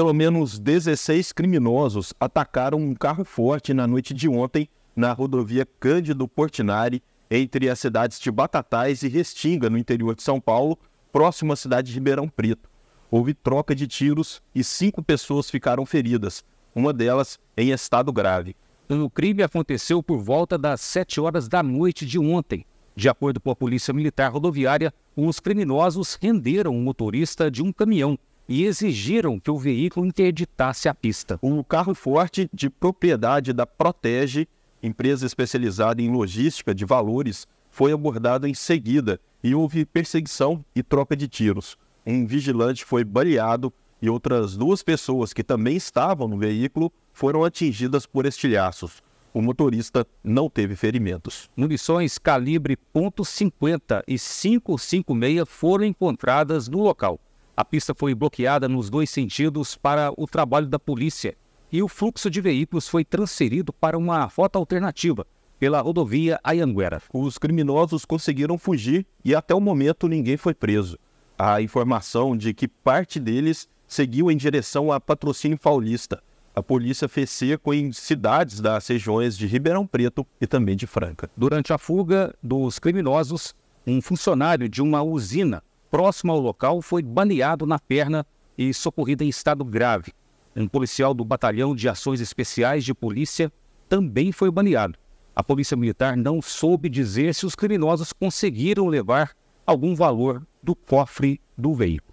pelo menos 16 criminosos atacaram um carro forte na noite de ontem na rodovia Cândido Portinari, entre as cidades de Batatais e Restinga, no interior de São Paulo, próximo à cidade de Ribeirão Preto. Houve troca de tiros e cinco pessoas ficaram feridas, uma delas em estado grave. O crime aconteceu por volta das 7 horas da noite de ontem. De acordo com a Polícia Militar Rodoviária, os criminosos renderam o motorista de um caminhão e exigiram que o veículo interditasse a pista. Um carro forte de propriedade da Protege, empresa especializada em logística de valores, foi abordado em seguida e houve perseguição e troca de tiros. Um vigilante foi baleado e outras duas pessoas que também estavam no veículo foram atingidas por estilhaços. O motorista não teve ferimentos. Munições calibre .50 e 556 foram encontradas no local. A pista foi bloqueada nos dois sentidos para o trabalho da polícia e o fluxo de veículos foi transferido para uma rota alternativa pela rodovia Ayanguera. Os criminosos conseguiram fugir e até o momento ninguém foi preso. A informação de que parte deles seguiu em direção a Patrocínio Paulista. A polícia fez seco em cidades das regiões de Ribeirão Preto e também de Franca. Durante a fuga dos criminosos, um funcionário de uma usina próximo ao local, foi baleado na perna e socorrido em estado grave. Um policial do Batalhão de Ações Especiais de Polícia também foi baleado. A Polícia Militar não soube dizer se os criminosos conseguiram levar algum valor do cofre do veículo.